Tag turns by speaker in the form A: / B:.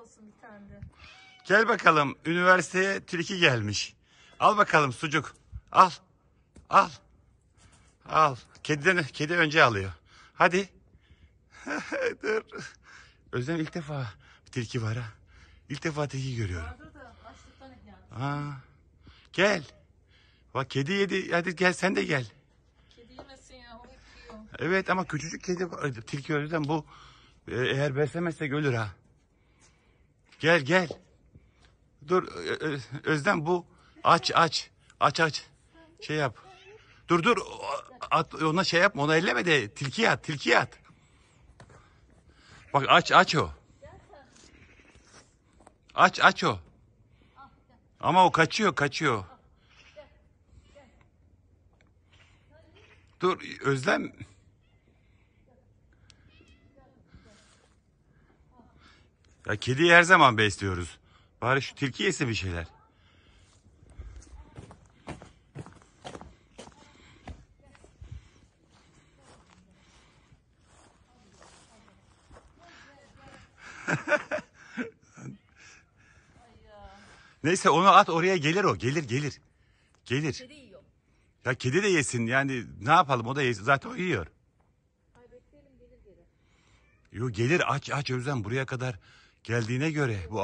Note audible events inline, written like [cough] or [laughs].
A: olsun bir tane de. Gel bakalım üniversiteye tilki gelmiş. Al bakalım sucuk. Al. Al. Al. Kediden, kedi önce alıyor. Hadi. [laughs] Dur. Özlem ilk defa tilki var ha. İlk defa tilki görüyorum. Vardır da Aa. Gel. Bak kedi yedi. Hadi gel sen de gel. Kedi yemesin ya. O Evet ama küçücük kedi tilki öldüden bu e, eğer beslemezsek ölür ha. Gel gel. Dur Özlem bu. Aç aç. Aç aç. Şey yap. Dur dur. At, ona şey yapma. Ona elleme de tilkiye at. Tilkiye at. Bak aç aç o. Aç aç o. Ama o kaçıyor kaçıyor. Dur Özlem Ya kediyi her zaman besliyoruz. Bari şu tilki yesin bir şeyler. [laughs] Neyse onu at oraya gelir o. Gelir gelir. Gelir. Kedi yiyor. Ya kedi de yesin yani ne yapalım o da yesin. Zaten o yiyor. Ay bekleyelim gelir gelir. Yo gelir aç aç Özlem buraya kadar Geldiğine göre bu